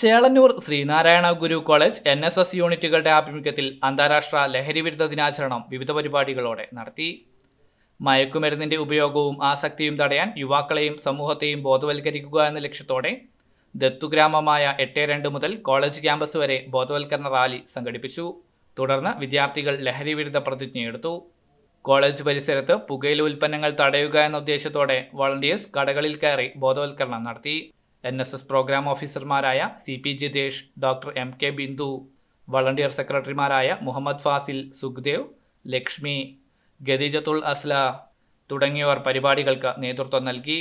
Chelannur Sree Narayana Guru college N S S യൂണിറ്റുകളുടെ ആഭിമുഖ്യത്തിൽ അന്താരാഷ്ട്ര ലഹരിവിരുദ്ധ ദിനാചരണം വിവിധ പരിപാടികളോടെ നടത്തി മയക്കുമരുന്നിന്റെ ഉപയോഗവും ആസക്തിയും തടയാൻ യുവാക്കളെയും സമൂഹത്തെയും ബോധവൽക്കരിക്കുക എന്ന ലക്ഷ്യത്തോടെ ദത്തുഗ്രാമമായ എട്ട് രണ്ട് മുതൽ കോളേജ് ക്യാമ്പസ് വരെ ബോധവൽക്കരണ റാലി സംഘടിപ്പിച്ചു തുടർന്ന് വിദ്യാർത്ഥികൾ ലഹരിവിരുദ്ധ പ്രതിജ്ഞയെടുത്തു കോളേജ് പരിസരത്ത് പുകയില ഉൽപ്പന്നങ്ങൾ തടയുക എന്ന ഉദ്ദേശത്തോടെ വോളണ്ടിയേഴ്സ് കടകളിൽ കയറി ബോധവൽക്കരണം നടത്തി എൻ എസ് എസ് പ്രോഗ്രാം ഓഫീസർമാരായ C P Jithesh doctor M K Bindu volunteer സെക്രട്ടറിമാരായ മുഹമ്മദ് ഫാസിൽ സുഖ്ദേവ് ലക്ഷ്മി ഖദീജത്തുൽ അസ്ല തുടങ്ങിയവർ പരിപാടികൾക്ക് നേതൃത്വം നൽകി